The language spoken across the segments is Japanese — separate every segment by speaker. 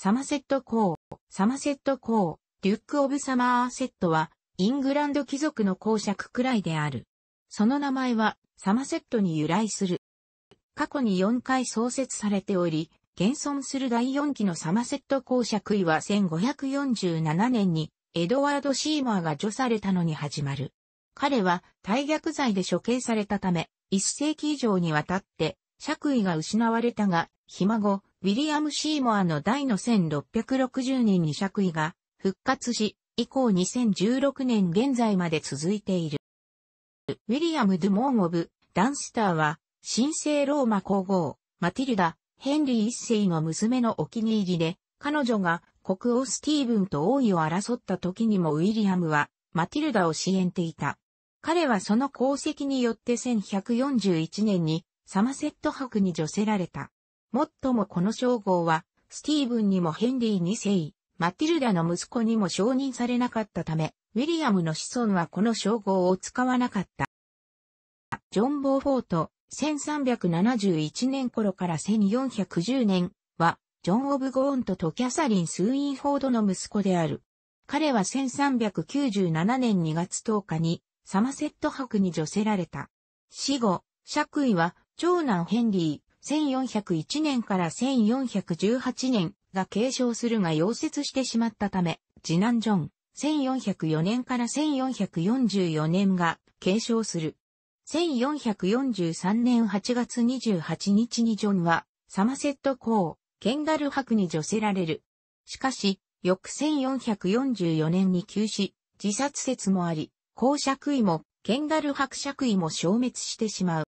Speaker 1: サマセット公、サマセット公、デュック・オブ・サマーセットは、イングランド貴族の公爵くらいである。その名前は、サマセットに由来する。過去に4回創設されており、現存する第4期のサマセット公爵位は1547年に、エドワード・シーマーが除されたのに始まる。彼は、大逆罪で処刑されたため、1世紀以上にわたって、爵位が失われたが、ひ孫、ウィリアム・シーモアの第の1660年に爵位が復活し、以降2016年現在まで続いている。ウィリアム・ドゥ・モーン・オブ・ダンスターは、神聖ローマ皇后、マティルダ、ヘンリー一世の娘のお気に入りで、彼女が国王スティーブンと王位を争った時にもウィリアムは、マティルダを支援ていた。彼はその功績によって1141年にサマセット博に除せられた。もっともこの称号は、スティーブンにもヘンリー2世、マティルダの息子にも承認されなかったため、ウィリアムの子孫はこの称号を使わなかった。ジョン・ボーフォート、1371年頃から1410年は、ジョン・オブ・ゴーントとキャサリン・スーインフォードの息子である。彼は1397年2月10日に、サマセット博に除せられた。死後、爵位は、長男ヘンリ1401年から1418年が継承するが溶接してしまったため、次男ジョン、1404年から1444年が継承する。1443年8月28日にジョンは、サマセット公、ケンガル博に除せられる。しかし、翌1444年に急死、自殺説もあり、公爵位も、ケンガル伯爵位も消滅してしまう。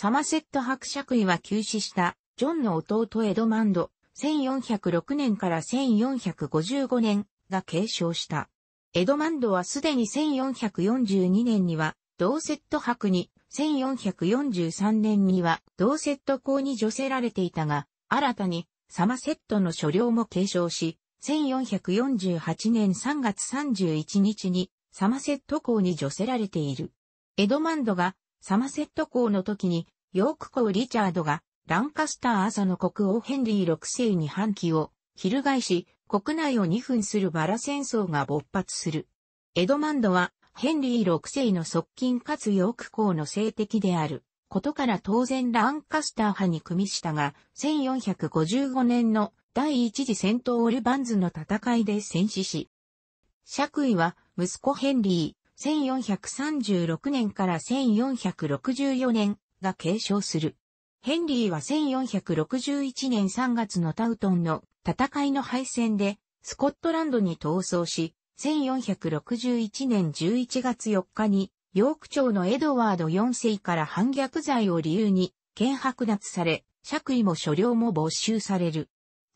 Speaker 1: サマセット伯爵位は休止した、ジョンの弟エドマンド、1406年から1455年が継承した。エドマンドはすでに1442年には、同セット伯に、1443年には同セット公に除せられていたが、新たにサマセットの所領も継承し、1448年3月31日にサマセット公に除せられている。エドマンドがサマセット公の時にヨーク公リチャードが、ランカスター朝の国王ヘンリー6世に反旗を、翻し、国内を2分するバラ戦争が勃発する。エドマンドは、ヘンリー6世の側近かつヨーク公の性的である。ことから当然ランカスター派に組みしたが、1455年の第一次戦闘オルバンズの戦いで戦死し、爵位は息子ヘンリー、1436年から1464年、が継承する。ヘンリーは1461年3月のタウトンの戦いの敗戦でスコットランドに逃走し、1461年11月4日にヨーク朝のエドワード4世から反逆罪を理由に、剣剥奪され、借位も所領も没収される。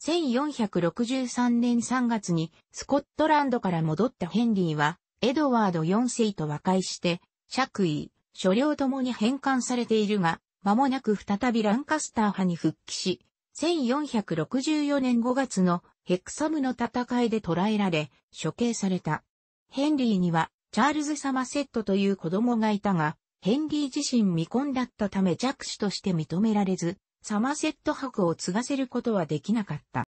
Speaker 1: 1463年3月にスコットランドから戻ったヘンリーは、エドワード4世と和解して、借位、所領ともに返還されているが、間もなく再びランカスター派に復帰し、1464年5月のヘクサムの戦いで捕らえられ、処刑された。ヘンリーには、チャールズ・サマセットという子供がいたが、ヘンリー自身未婚だったため弱子として認められず、サマセット博を継がせることはできなかった。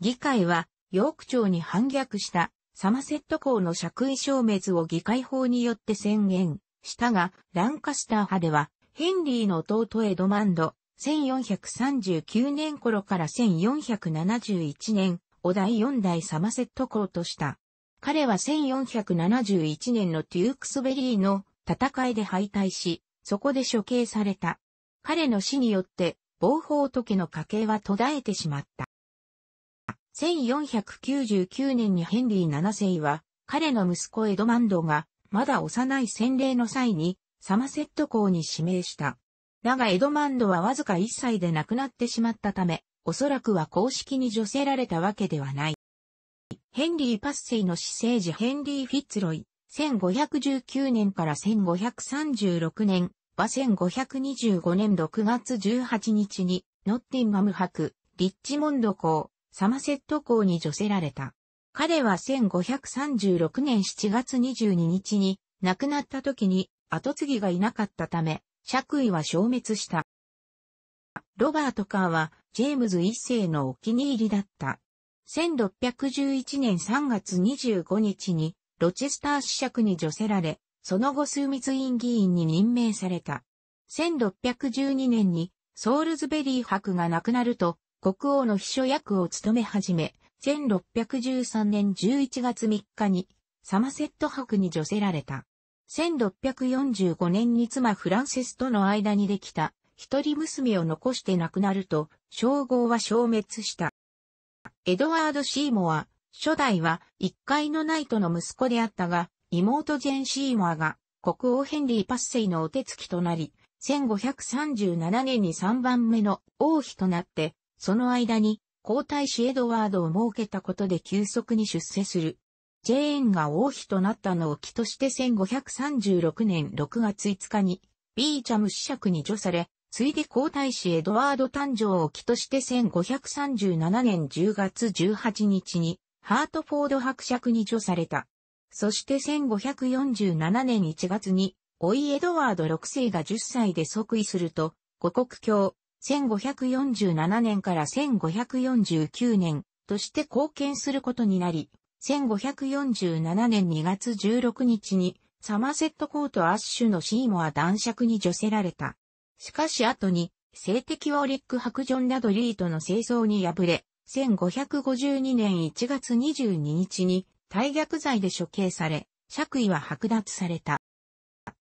Speaker 1: 議会は、ヨーク町に反逆した、サマセット公の爵位消滅を議会法によって宣言。したが、ランカスター派では、ヘンリーの弟エドマンド、1439年頃から1471年、お第4代サマセット公とした。彼は1471年のテュークスベリーの戦いで敗退し、そこで処刑された。彼の死によって、暴法時の家系は途絶えてしまった。1499年にヘンリー7世は、彼の息子エドマンドがまだ幼い洗礼の際に、サマセット校に指名した。だがエドマンドはわずか1歳で亡くなってしまったため、おそらくは公式に助せられたわけではない。ヘンリー・パッセイの私生児ヘンリー・フィッツロイ、1519年から1536年は1525年6月18日に、ノッティンガム博、リッチモンド校、サマセット校に助せられた。彼は1536年7月22日に亡くなった時に後継ぎがいなかったため、爵位は消滅した。ロバート・カーは、ジェームズ一世のお気に入りだった。1611年3月25日に、ロチェスター子爵に除せられ、その後数密院議員に任命された。1612年に、ソールズベリー博が亡くなると、国王の秘書役を務め始め、1613年11月3日にサマセット博に除せられた。1645年に妻フランセスとの間にできた一人娘を残して亡くなると称号は消滅した。エドワード・シーモア、初代は一階のナイトの息子であったが、妹ジェン・シーモアが国王ヘンリー・パッセイのお手つきとなり、1537年に3番目の王妃となって、その間に皇太子エドワードを設けたことで急速に出世する。ジェーンが王妃となったのを起として1536年6月5日に、ビーチャム子爵に除され、ついで皇太子エドワード誕生を起として1537年10月18日に、ハートフォード伯爵に除された。そして1547年1月に、おいエドワード6世が10歳で即位すると、五国教、1547年から1549年として貢献することになり、1547年2月16日にサマセットコートアッシュのシーモア男爵に除せられた。しかし後に、性的ウォリックハクジョンなどリートの清掃に敗れ、1552年1月22日に大逆罪で処刑され、爵位は剥奪された。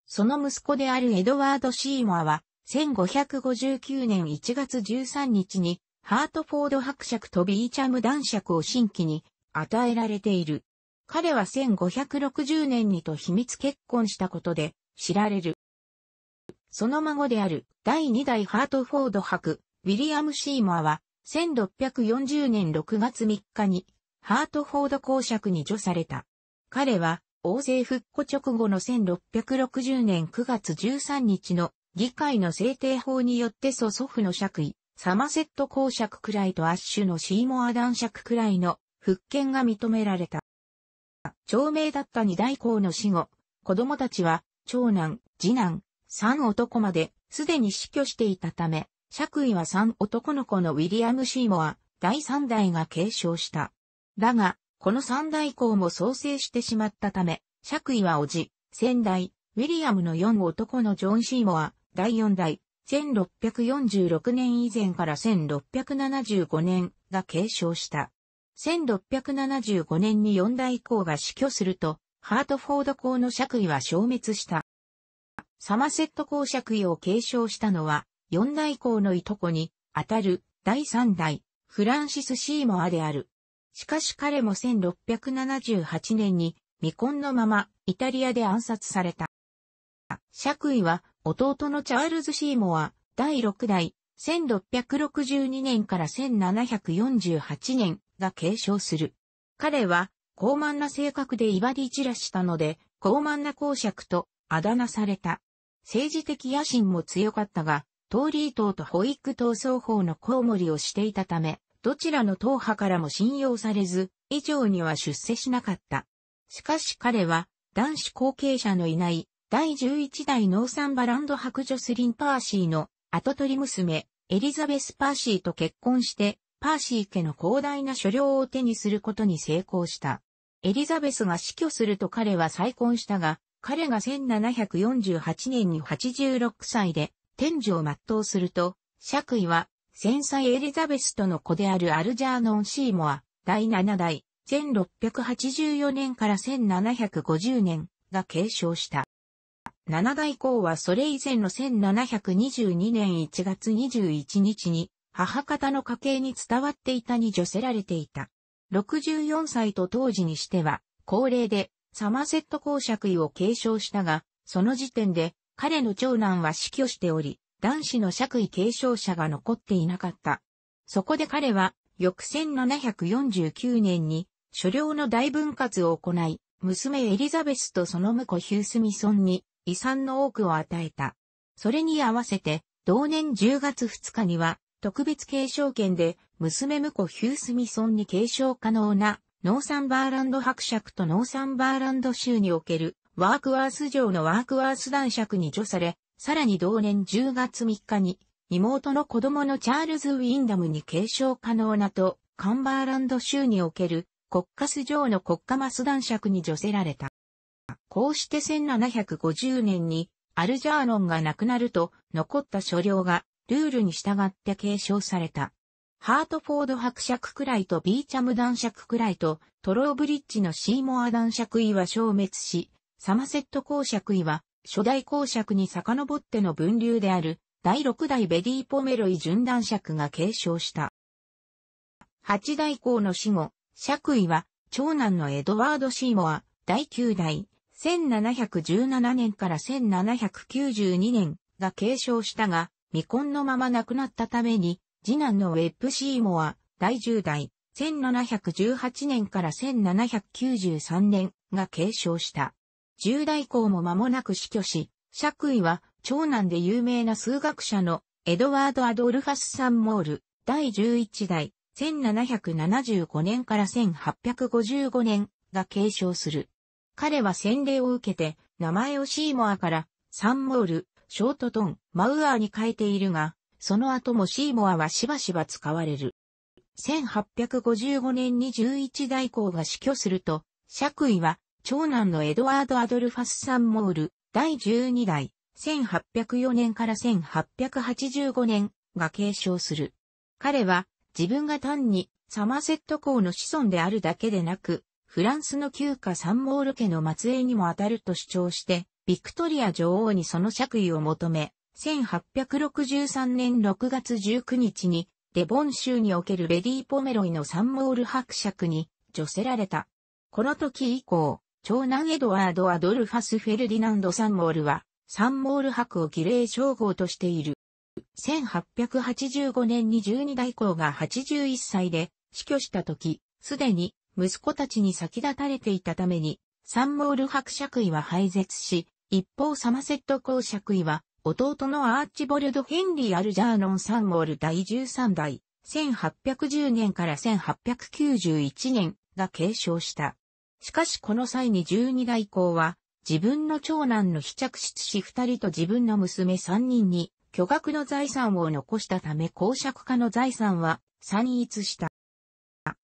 Speaker 1: その息子であるエドワード・シーモアは、1559年1月13日に、ハートフォード伯爵とビーチャム男爵を新規に与えられている。彼は1560年にと秘密結婚したことで知られる。その孫である第2代ハートフォード伯、ウィリアム・シーモアは、1640年6月3日に、ハートフォード公爵に除された。彼は、王政復古直後の1660年9月13日の議会の制定法によって祖祖父の爵位、サマセット公爵くらいとアッシュのシーモア男爵くらいの復権が認められた。長命だった二代公の死後、子供たちは、長男、次男、三男まで、すでに死去していたため、爵位は三男の子のウィリアム・シーモア、第三代が継承した。だが、この三代公も創生してしまったため、爵位は叔父、先代、ウィリアムの四男のジョン・シーモア、第4代、1646年以前から1675年が継承した。1675年に4代以降が死去すると、ハートフォード校の爵位は消滅した。サマセット公爵位を継承したのは、4代降のいとこに、あたる、第3代、フランシス・シーモアである。しかし彼も1678年に未婚のままイタリアで暗殺された。爵位は弟のチャールズ・シーモア第6代1662年から1748年が継承する。彼は高慢な性格で威張り散らしたので、高慢な公爵とあだ名された。政治的野心も強かったが、トーリー党と保育闘争法のコウモリをしていたため、どちらの党派からも信用されず、以上には出世しなかった。しかし彼は男子後継者のいない第11代ノーサンバランド白女スリン・パーシーの後取り娘、エリザベス・パーシーと結婚して、パーシー家の広大な所領を手にすることに成功した。エリザベスが死去すると彼は再婚したが、彼が1748年に86歳で天寿を全うすると、爵位は、戦災エリザベスとの子であるアルジャーノン・シーモア、第7代、1684年から1750年が継承した。七大公はそれ以前の1722年1月21日に、母方の家系に伝わっていたに除せられていた。64歳と当時にしては、高齢で、サマセット公爵位を継承したが、その時点で、彼の長男は死去しており、男子の爵位継承者が残っていなかった。そこで彼は、翌1749年に、所領の大分割を行い、娘エリザベスとその婿ヒュースミソンに、遺産の多くを与えた。それに合わせて、同年10月2日には、特別継承権で、娘婿ヒュースミソンに継承可能な、ノーサンバーランド伯爵とノーサンバーランド州における、ワークワース城のワークワース男爵に除され、さらに同年10月3日に、妹の子供のチャールズ・ウィンダムに継承可能なと、カンバーランド州における、国家ス城の国家マス男爵に除せられた。こうして1750年にアルジャーノンが亡くなると残った所領がルールに従って継承された。ハートフォード伯爵くらいとビーチャム男爵くらいとトローブリッジのシーモア男爵位は消滅し、サマセット公爵位は初代公爵に遡っての分流である第6代ベディ・ポメロイ準男爵が継承した。8代公の死後、爵位は長男のエドワード・シーモア、第9代、1717年から1792年が継承したが、未婚のまま亡くなったために、次男のウェップ・シーモア、第10代、1718年から1793年が継承した。10代以降も間もなく死去し、爵位は長男で有名な数学者のエドワード・アドルファス・サンモール、第11代、1775年から1855年が継承する。彼は洗礼を受けて、名前をシーモアからサンモール、ショートトン、マウアーに変えているが、その後もシーモアはしばしば使われる。1855年に11代公が死去すると、爵位は長男のエドワード・アドルファス・サンモール、第12代、1804年から1885年が継承する。彼は自分が単にサマセット公の子孫であるだけでなく、フランスの旧家サンモール家の末裔にも当たると主張して、ビクトリア女王にその爵位を求め、1863年6月19日に、デボン州におけるレディー・ポメロイのサンモール伯爵に、除せられた。この時以降、長男エドワード・アドルファス・フェルディナンド・サンモールは、サンモール伯を儀礼称号としている。1885年に12代公が81歳で死去した時、すでに息子たちに先立たれていたために、サンモール伯爵位は廃絶し、一方サマセット公爵位は、弟のアーチボルド・ヘンリー・アルジャーノン・サンモール第13代、1810年から1891年が継承した。しかしこの際に12代公は、自分の長男の被着室子2人と自分の娘3人に巨額の財産を残したため公爵家の財産は散逸した。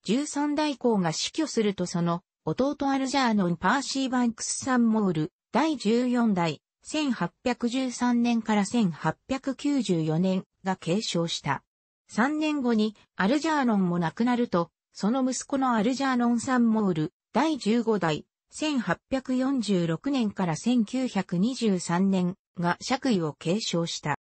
Speaker 1: 13代皇が死去するとその弟アルジャーノン・パーシー・バンクス・サンモール、第14代、1813年から1894年が継承した。3年後にアルジャーノンも亡くなると、その息子のアルジャーノン・サンモール、第15代、1846年から1923年が爵位を継承した。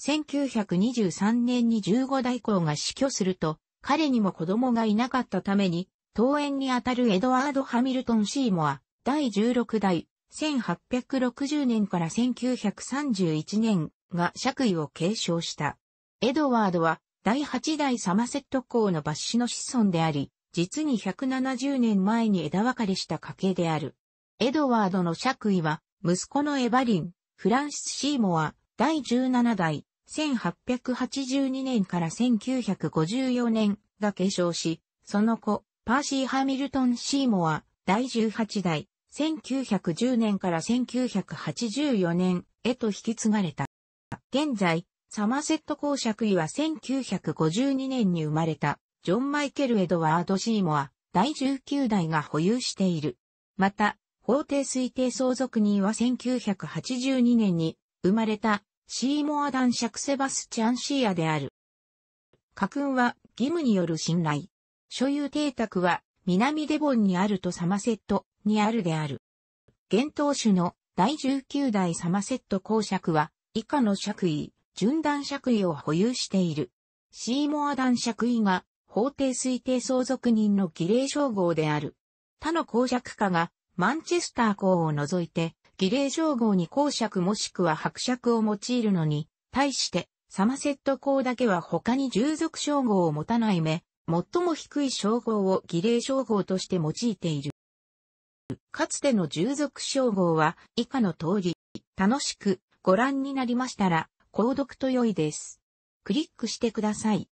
Speaker 1: 1923年に15代皇が死去すると、彼にも子供がいなかったために、登園にあたるエドワード・ハミルトン・シーモア、第16代、1860年から1931年が爵位を継承した。エドワードは、第8代サマセット公の抜ッの子孫であり、実に170年前に枝分かれした家系である。エドワードの爵位は、息子のエバリン、フランシス・シーモア、第17代、1882年から1954年が継承し、その後、パーシー・ハミルトン・シーモア、第18代、1910年から1984年へと引き継がれた。現在、サマセット公爵位は1952年に生まれた、ジョン・マイケル・エドワード・シーモア、第19代が保有している。また、法定推定相続人は1982年に生まれたシーモア男爵セバスチャンシーアである。家訓は義務による信頼。所有邸宅は南デボンにあるとサマセットにあるである。現当主の第19代サマセット公爵は以下の爵位、順段爵位を保有している。シーモア男爵位が法定推定相続人の儀礼称号である。他の公爵家がマンチェスター公を除いて儀礼称号に公爵もしくは伯爵を用いるのに、対して、サマセット公だけは他に従属称号を持たない目、最も低い称号を儀礼称号として用いている。かつての従属称号は以下の通り、楽しくご覧になりましたら、購読と良いです。クリックしてください。